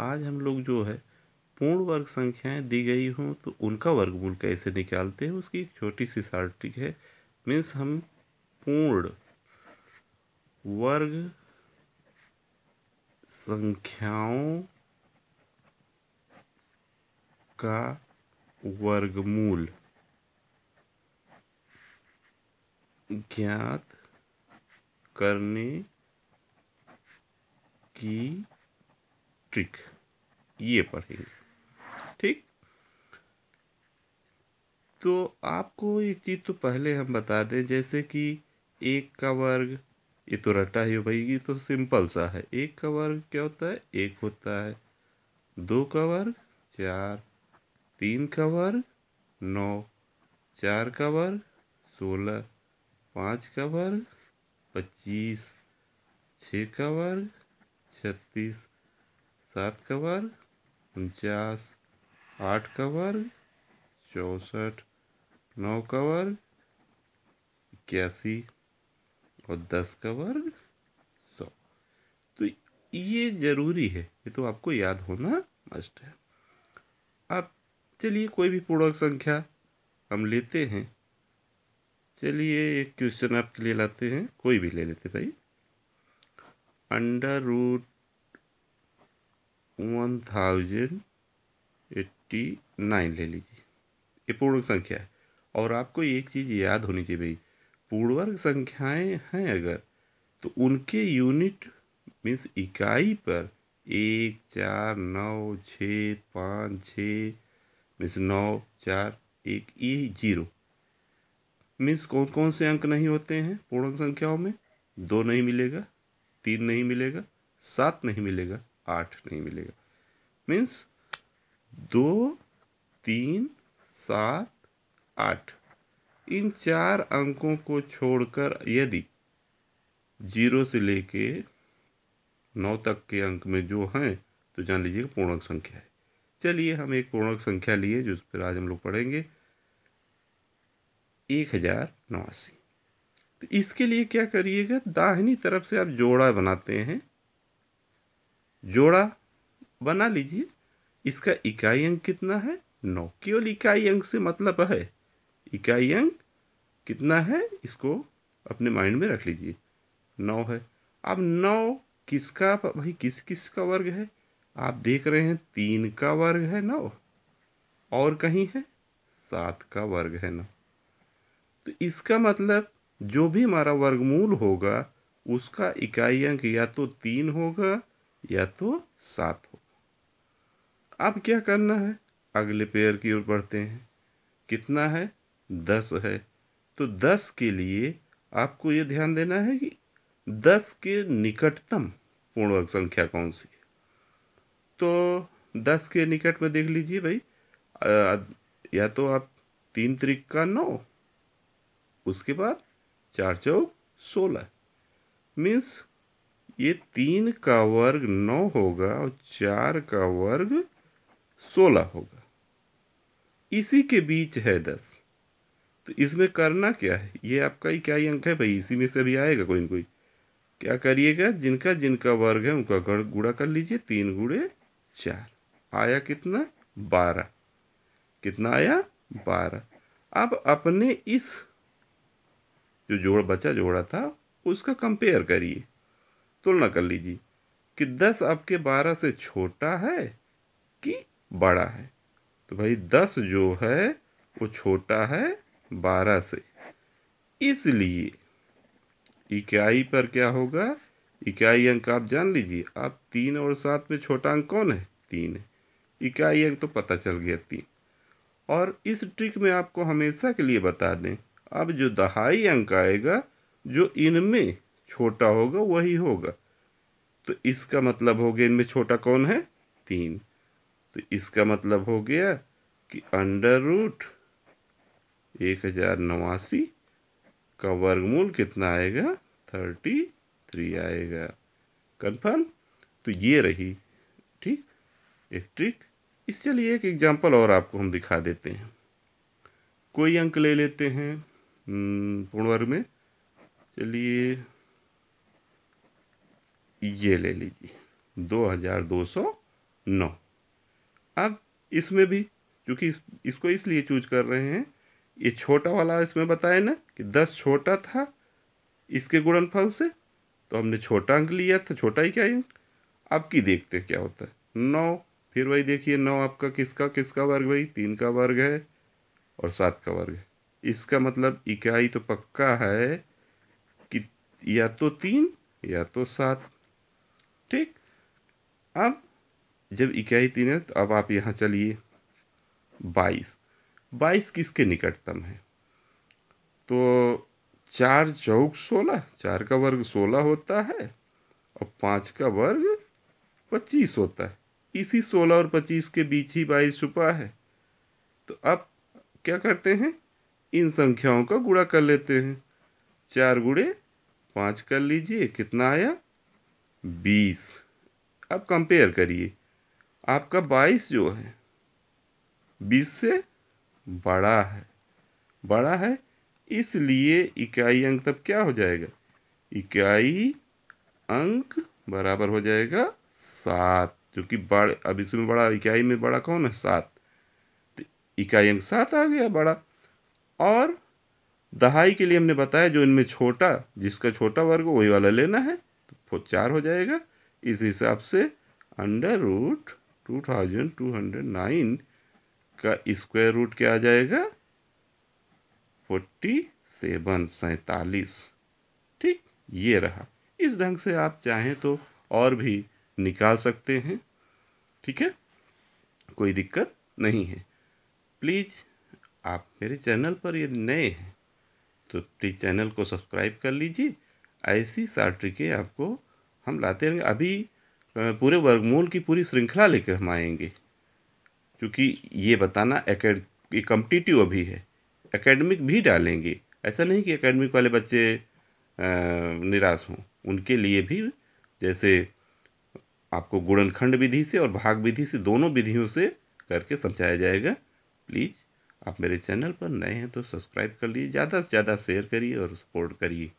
आज हम लोग जो है पूर्ण वर्ग संख्याएं दी गई हों तो उनका वर्गमूल कैसे निकालते हैं उसकी एक छोटी सी सार्टिक है मीन्स हम पूर्ण वर्ग संख्याओं का वर्गमूल ज्ञात करने की ट्रिक ये पढ़ेंगे ठीक तो आपको एक चीज़ तो पहले हम बता दें जैसे कि एक का वर्ग ये तो रटा ही भाई ये तो सिंपल सा है एक का वर्ग क्या होता है एक होता है दो का वर्ग चार तीन का वर्ग नौ चार का वर्ग सोलह पाँच का वर्ग पच्चीस छः का वर्ग छत्तीस सात का वर्ग उनचास आठ का वर्ग चौंसठ नौ का वर्ग इक्यासी और दस का वर्ग सौ तो ये ज़रूरी है ये तो आपको याद होना मस्ट है आप चलिए कोई भी पूर्णांक संख्या हम लेते हैं चलिए एक क्वेश्चन आपके लिए लाते हैं कोई भी ले लेते भाई under root one thousand eighty nine ले लीजिए ये पूर्णक संख्या है और आपको एक चीज़ याद होनी चाहिए भाई पूर्णवर्ग संख्याएं हैं अगर तो उनके यूनिट मीन्स इकाई पर एक चार नौ छः पाँच छ मीन्स नौ चार एक ये जीरो मीन्स कौन कौन से अंक नहीं होते हैं पूर्णांक संख्याओं में दो नहीं मिलेगा तीन नहीं मिलेगा सात नहीं मिलेगा आठ नहीं मिलेगा मीन्स दो तीन सात आठ इन चार अंकों को छोड़कर यदि जीरो से लेके नौ तक के अंक में जो हैं तो जान लीजिए पूर्णक संख्या है चलिए हम एक पूर्णक संख्या लिए जो उस पर आज हम लोग पढ़ेंगे एक हज़ार नवासी तो इसके लिए क्या करिएगा दाहिनी तरफ से आप जोड़ा बनाते हैं जोड़ा बना लीजिए इसका इकाई अंक कितना है नौ केवल इकाई अंक से मतलब है इकाई अंक कितना है इसको अपने माइंड में रख लीजिए नौ है अब नौ किसका भाई किस किस का वर्ग है आप देख रहे हैं तीन का वर्ग है नौ और कहीं है सात का वर्ग है नौ तो इसका मतलब जो भी हमारा वर्गमूल होगा उसका इकाई अंक या तो तीन होगा या तो सात होगा अब क्या करना है अगले पेयर की ओर बढ़ते हैं कितना है दस है तो दस के लिए आपको ये ध्यान देना है कि दस के निकटतम पूर्णवर्ग संख्या कौन सी है तो दस के निकट में देख लीजिए भाई या तो आप तीन त्रिक का नौ उसके बाद चार चौक सोलह मीन्स ये तीन का वर्ग नौ होगा और चार का वर्ग सोलह होगा इसी के बीच है दस तो इसमें करना क्या है ये आपका ही क्या अंक है भाई इसी में से भी आएगा कोई ना कोई क्या करिएगा जिनका जिनका वर्ग है उनका गुड़ा कर लीजिए तीन गुड़े चार आया कितना बारह कितना आया बारह अब अपने इस जो जोड़ बचा जोड़ा था उसका कंपेयर करिए तुलना कर लीजिए कि दस आपके बारह से छोटा है कि बड़ा है तो भाई दस जो है वो छोटा है बारह से इसलिए इकाई पर क्या होगा इकाई अंक आप जान लीजिए आप तीन और सात में छोटा अंक कौन है तीन है इकाई अंक तो पता चल गया तीन और इस ट्रिक में आपको हमेशा के लिए बता दें अब जो दहाई अंक आएगा जो इनमें छोटा होगा वही होगा तो इसका मतलब हो गया इनमें छोटा कौन है तीन तो इसका मतलब हो गया कि अंडर रूट एक हज़ार नवासी का वर्गमूल कितना आएगा थर्टी थ्री आएगा कन्फर्म तो ये रही ठीक एक ट्रिक इस चलिए एक एग्जांपल और आपको हम दिखा देते हैं कोई अंक ले लेते हैं हम्म, पूर्णवर्ग में चलिए ये ले लीजिए दो हज़ार दो सौ नौ अब इसमें भी क्योंकि इस, इसको इसलिए चूज कर रहे हैं ये छोटा वाला इसमें बताया ना कि दस छोटा था इसके गुणनफल से तो हमने छोटा अंक लिया था छोटा ही क्या अंक अब की देखते हैं क्या होता है नौ फिर वही देखिए नौ आपका किसका किसका वर्ग भाई तीन का वर्ग है और सात का वर्ग है इसका मतलब इकाई तो पक्का है कि या तो तीन या तो सात ठीक अब जब इकाई तीन है तो अब आप यहाँ चलिए बाईस बाईस किसके निकटतम है तो चार चौक सोलह चार का वर्ग सोलह होता है और पाँच का वर्ग पच्चीस होता है इसी सोलह और पच्चीस के बीच ही बाईस छुपा है तो अब क्या करते हैं इन संख्याओं का गुड़ा कर लेते हैं चार गुड़े पाँच कर लीजिए कितना आया बीस अब कंपेयर करिए आपका बाईस जो है बीस से बड़ा है बड़ा है इसलिए इकाई अंक तब क्या हो जाएगा इकाई अंक बराबर हो जाएगा सात क्योंकि बड़े बड़ अब इसमें बड़ा इकाई में बड़ा कौन है सात तो इकाई अंक सात आ गया बड़ा और दहाई के लिए हमने बताया जो इनमें छोटा जिसका छोटा वर्ग वही वाला लेना है वो चार हो जाएगा इस हिसाब से under root two thousand two hundred nine का स्क्वायर रूट क्या आ जाएगा फोर्टी सेवन सैतालीस ठीक ये रहा इस ढंग से आप चाहें तो और भी निकाल सकते हैं ठीक है कोई दिक्कत नहीं है प्लीज़ आप मेरे चैनल पर यदि नए हैं तो प्लीज़ चैनल को सब्सक्राइब कर लीजिए ऐसी सारी ट्रिकें आपको हम लाते रहेंगे अभी पूरे वर्गमूल की पूरी श्रृंखला लेकर हम आएंगे क्योंकि ये बताना एकेड ये अभी है एकेडमिक भी डालेंगे ऐसा नहीं कि एकेडमिक वाले बच्चे निराश हों उनके लिए भी जैसे आपको गुणनखंड विधि से और भाग विधि से दोनों विधियों से करके समझाया जाएगा प्लीज़ आप मेरे चैनल पर नए हैं तो सब्सक्राइब कर लीजिए ज़्यादा से ज़्यादा शेयर करिए और सपोर्ट करिए